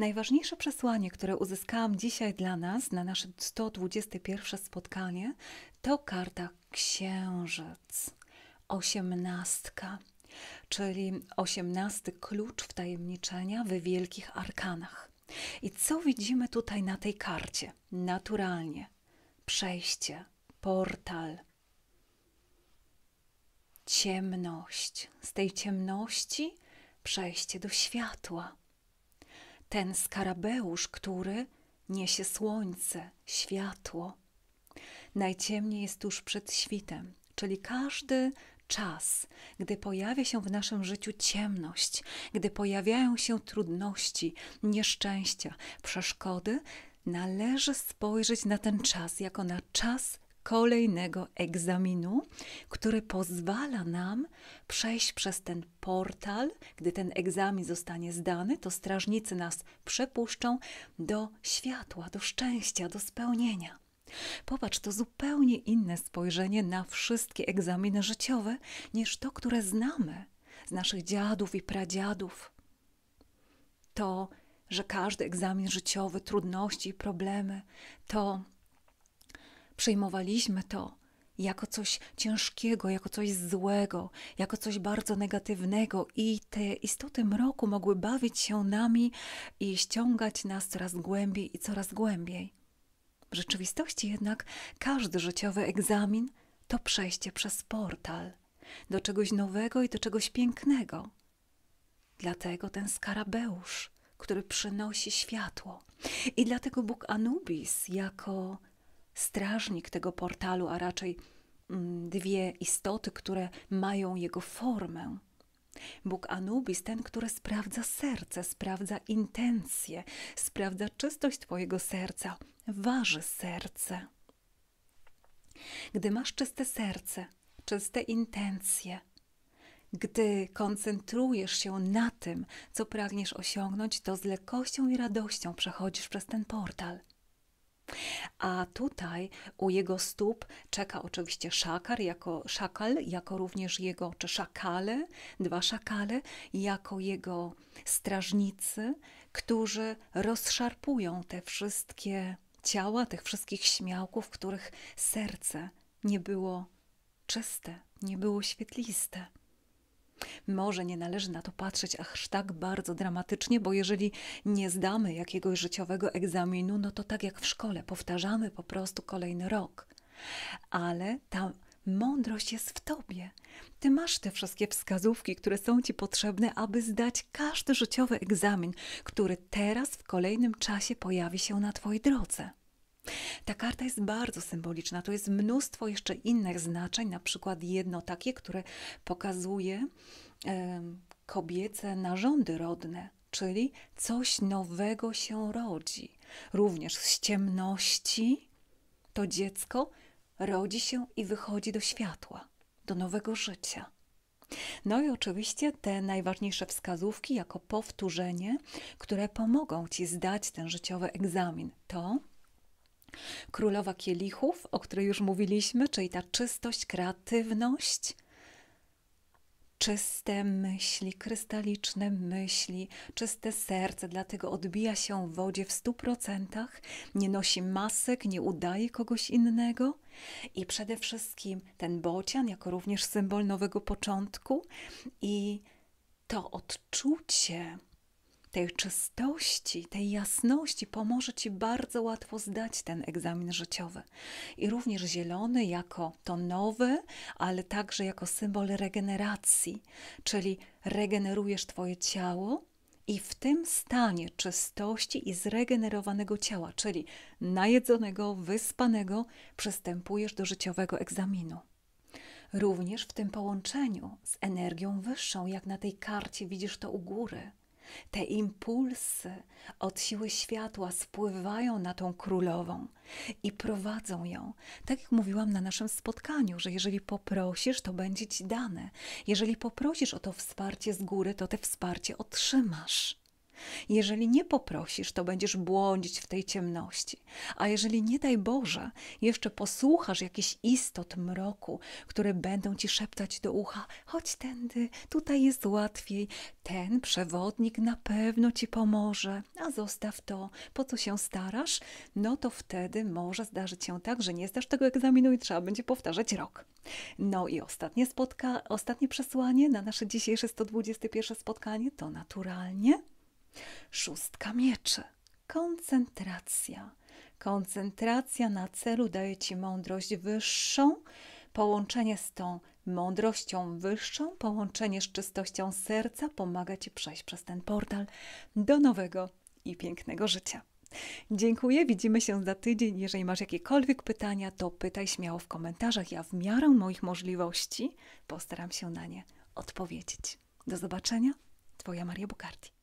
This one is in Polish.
Najważniejsze przesłanie, które uzyskałam dzisiaj dla nas na nasze 121 spotkanie, to karta Księżyc, osiemnastka, czyli osiemnasty klucz wtajemniczenia w wielkich arkanach. I co widzimy tutaj na tej karcie? Naturalnie przejście, portal, ciemność. Z tej ciemności przejście do światła ten skarabeusz, który niesie słońce, światło. Najciemniej jest tuż przed świtem, czyli każdy czas, gdy pojawia się w naszym życiu ciemność, gdy pojawiają się trudności, nieszczęścia, przeszkody, należy spojrzeć na ten czas jako na czas kolejnego egzaminu, który pozwala nam przejść przez ten portal. Gdy ten egzamin zostanie zdany, to strażnicy nas przepuszczą do światła, do szczęścia, do spełnienia. Popatrz, to zupełnie inne spojrzenie na wszystkie egzaminy życiowe niż to, które znamy z naszych dziadów i pradziadów. To, że każdy egzamin życiowy, trudności i problemy to przyjmowaliśmy to jako coś ciężkiego, jako coś złego, jako coś bardzo negatywnego, i te istoty mroku mogły bawić się nami i ściągać nas coraz głębiej i coraz głębiej. W rzeczywistości jednak każdy życiowy egzamin to przejście przez portal do czegoś nowego i do czegoś pięknego. Dlatego ten skarabeusz, który przynosi światło. I dlatego Bóg Anubis jako strażnik tego portalu, a raczej mm, dwie istoty, które mają jego formę. Bóg Anubis, ten, który sprawdza serce, sprawdza intencje, sprawdza czystość Twojego serca, waży serce. Gdy masz czyste serce, czyste intencje, gdy koncentrujesz się na tym, co pragniesz osiągnąć, to z lekkością i radością przechodzisz przez ten portal. A tutaj u jego stóp czeka oczywiście szakar jako szakal, jako również jego, czy szakale, dwa szakale, jako jego strażnicy, którzy rozszarpują te wszystkie ciała, tych wszystkich śmiałków, których serce nie było czyste, nie było świetliste. Może nie należy na to patrzeć aż tak bardzo dramatycznie, bo jeżeli nie zdamy jakiegoś życiowego egzaminu, no to tak jak w szkole, powtarzamy po prostu kolejny rok. Ale ta mądrość jest w tobie. Ty masz te wszystkie wskazówki, które są ci potrzebne, aby zdać każdy życiowy egzamin, który teraz w kolejnym czasie pojawi się na twojej drodze. Ta karta jest bardzo symboliczna. To jest mnóstwo jeszcze innych znaczeń, na przykład jedno takie, które pokazuje e, kobiece narządy rodne, czyli coś nowego się rodzi. Również z ciemności to dziecko rodzi się i wychodzi do światła, do nowego życia. No i oczywiście te najważniejsze wskazówki jako powtórzenie, które pomogą ci zdać ten życiowy egzamin, to Królowa kielichów, o której już mówiliśmy, czyli ta czystość, kreatywność, czyste myśli, krystaliczne myśli, czyste serce, dlatego odbija się w wodzie w stu procentach, nie nosi masek, nie udaje kogoś innego i przede wszystkim ten bocian jako również symbol nowego początku i to odczucie, tej czystości, tej jasności pomoże Ci bardzo łatwo zdać ten egzamin życiowy. I również zielony jako to nowy, ale także jako symbol regeneracji, czyli regenerujesz Twoje ciało, i w tym stanie czystości i zregenerowanego ciała, czyli najedzonego, wyspanego, przystępujesz do życiowego egzaminu. Również w tym połączeniu z energią wyższą, jak na tej karcie widzisz to u góry, te impulsy od siły światła spływają na tą królową i prowadzą ją. Tak jak mówiłam na naszym spotkaniu, że jeżeli poprosisz, to będzie ci dane. Jeżeli poprosisz o to wsparcie z góry, to te wsparcie otrzymasz. Jeżeli nie poprosisz, to będziesz błądzić w tej ciemności. A jeżeli nie daj Boże, jeszcze posłuchasz jakichś istot mroku, które będą ci szeptać do ucha: chodź tędy, tutaj jest łatwiej, ten przewodnik na pewno ci pomoże, a zostaw to, po co się starasz, no to wtedy może zdarzyć się tak, że nie zdasz tego egzaminu i trzeba będzie powtarzać rok. No i ostatnie, spotka ostatnie przesłanie na nasze dzisiejsze 121 spotkanie to naturalnie Szóstka mieczy. Koncentracja. Koncentracja na celu daje ci mądrość wyższą, połączenie z tą mądrością wyższą, połączenie z czystością serca pomaga ci przejść przez ten portal do nowego i pięknego życia. Dziękuję, widzimy się za tydzień. Jeżeli masz jakiekolwiek pytania, to pytaj śmiało w komentarzach. Ja w miarę moich możliwości postaram się na nie odpowiedzieć. Do zobaczenia, Twoja Maria Bukarti.